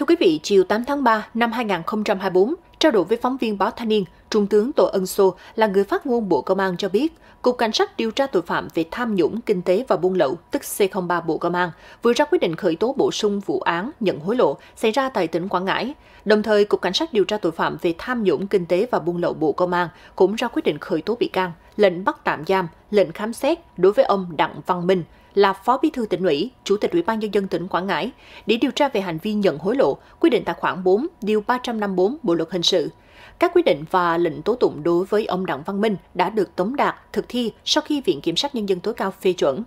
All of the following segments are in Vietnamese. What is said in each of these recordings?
Thưa quý vị, chiều 8 tháng 3 năm 2024, trao đổi với phóng viên báo Thanh niên, Trung tướng Tô Ân Sô là người phát ngôn Bộ Công an cho biết, Cục Cảnh sát điều tra tội phạm về tham nhũng, kinh tế và buôn lậu, tức C03 Bộ Công an, vừa ra quyết định khởi tố bổ sung vụ án nhận hối lộ xảy ra tại tỉnh Quảng Ngãi. Đồng thời, Cục Cảnh sát điều tra tội phạm về tham nhũng, kinh tế và buôn lậu Bộ Công an cũng ra quyết định khởi tố bị can, lệnh bắt tạm giam, lệnh khám xét đối với ông Đặng Văn Minh là Phó Bí thư tỉnh ủy, Chủ tịch Ủy ban nhân dân tỉnh Quảng Ngãi để điều tra về hành vi nhận hối lộ quy định tại khoản 4, điều 354 Bộ luật hình sự. Các quyết định và lệnh tố tụng đối với ông Đặng Văn Minh đã được Tống Đạt thực thi sau khi Viện Kiểm sát Nhân dân tối cao phê chuẩn.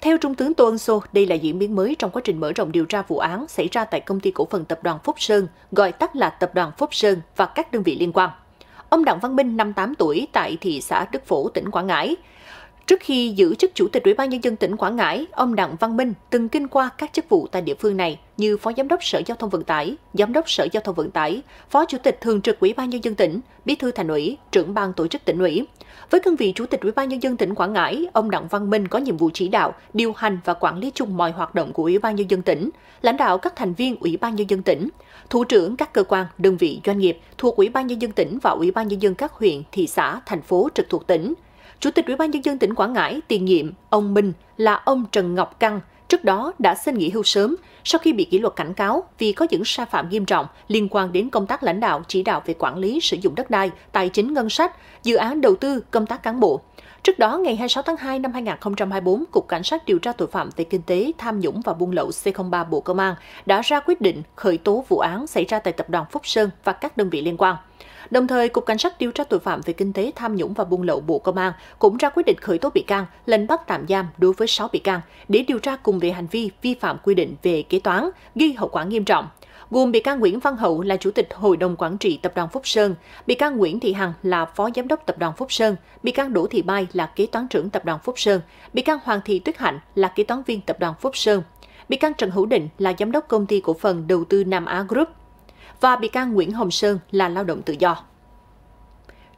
Theo Trung tướng Tô Ân Sô, đây là diễn biến mới trong quá trình mở rộng điều tra vụ án xảy ra tại công ty cổ phần tập đoàn Phúc Sơn, gọi tắt là Tập đoàn Phúc Sơn và các đơn vị liên quan. Ông Đặng Văn Minh, 58 tuổi, tại thị xã Đức Phổ, tỉnh Quảng Ngãi. Trước khi giữ chức Chủ tịch Ủy ban Nhân dân tỉnh Quảng Ngãi, ông Đặng Văn Minh từng kinh qua các chức vụ tại địa phương này như Phó Giám đốc Sở Giao thông Vận tải, Giám đốc Sở Giao thông Vận tải, Phó Chủ tịch Thường trực Ủy ban Nhân dân tỉnh, Bí thư Thành ủy, trưởng ban tổ chức tỉnh ủy. Với cương vị Chủ tịch Ủy ban Nhân dân tỉnh Quảng Ngãi, ông Đặng Văn Minh có nhiệm vụ chỉ đạo, điều hành và quản lý chung mọi hoạt động của Ủy ban Nhân dân tỉnh, lãnh đạo các thành viên Ủy ban Nhân dân tỉnh, thủ trưởng các cơ quan, đơn vị, doanh nghiệp thuộc Ủy ban Nhân dân tỉnh và Ủy ban Nhân dân các huyện, thị xã, thành phố trực thuộc tỉnh, Chủ tịch Ủy ban nhân dân tỉnh Quảng Ngãi tiền nhiệm ông Minh là ông Trần Ngọc Căng, trước đó đã xin nghỉ hưu sớm sau khi bị kỷ luật cảnh cáo vì có những sai phạm nghiêm trọng liên quan đến công tác lãnh đạo chỉ đạo về quản lý sử dụng đất đai, tài chính ngân sách, dự án đầu tư, công tác cán bộ. Trước đó, ngày 26 tháng 2 năm 2024, Cục Cảnh sát điều tra tội phạm về kinh tế, tham nhũng và buôn lậu C03 Bộ Công an đã ra quyết định khởi tố vụ án xảy ra tại Tập đoàn Phúc Sơn và các đơn vị liên quan. Đồng thời, Cục Cảnh sát điều tra tội phạm về kinh tế, tham nhũng và buôn lậu Bộ Công an cũng ra quyết định khởi tố bị can, lệnh bắt tạm giam đối với 6 bị can để điều tra cùng về hành vi vi phạm quy định về kế toán, gây hậu quả nghiêm trọng, gồm bị can Nguyễn Văn Hậu là Chủ tịch Hội đồng Quản trị Tập đoàn Phúc Sơn, bị can Nguyễn Thị Hằng là Phó Giám đốc Tập đoàn Phúc Sơn, bị can Đỗ Thị Mai là Kế toán trưởng Tập đoàn Phúc Sơn, bị can Hoàng Thị Tuyết Hạnh là Kế toán viên Tập đoàn Phúc Sơn, bị can Trần Hữu Định là Giám đốc Công ty Cổ phần Đầu tư Nam Á Group và bị can Nguyễn Hồng Sơn là lao động tự do.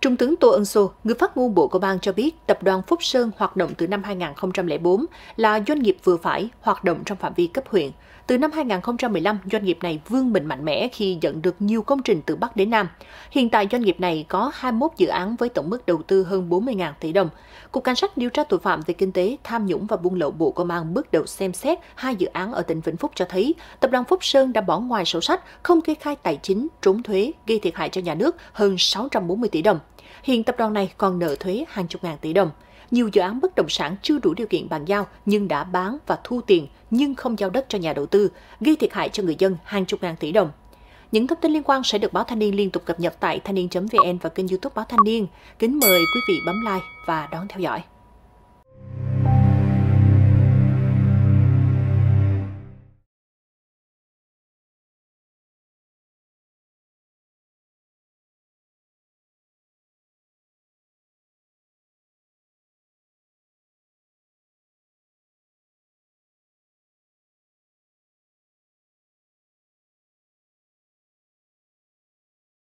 Trung tướng Tô Ân Sô, người phát ngôn Bộ Công an cho biết, tập đoàn Phúc Sơn hoạt động từ năm 2004 là doanh nghiệp vừa phải, hoạt động trong phạm vi cấp huyện. Từ năm 2015, doanh nghiệp này vươn mình mạnh mẽ khi nhận được nhiều công trình từ Bắc đến Nam. Hiện tại doanh nghiệp này có 21 dự án với tổng mức đầu tư hơn 40.000 tỷ đồng. Cục Cảnh sát điều tra tội phạm về kinh tế, tham nhũng và buôn lậu Bộ Công an bước đầu xem xét hai dự án ở tỉnh Vĩnh Phúc cho thấy tập đoàn Phúc Sơn đã bỏ ngoài sổ sách, không kê khai tài chính, trốn thuế, gây thiệt hại cho nhà nước hơn 640 tỷ đồng. Hiện tập đoàn này còn nợ thuế hàng chục ngàn tỷ đồng. Nhiều dự án bất động sản chưa đủ điều kiện bàn giao nhưng đã bán và thu tiền nhưng không giao đất cho nhà đầu tư, gây thiệt hại cho người dân hàng chục ngàn tỷ đồng. Những thông tin liên quan sẽ được Báo Thanh niên liên tục cập nhật tại thanh niên.vn và kênh youtube Báo Thanh niên. Kính mời quý vị bấm like và đón theo dõi.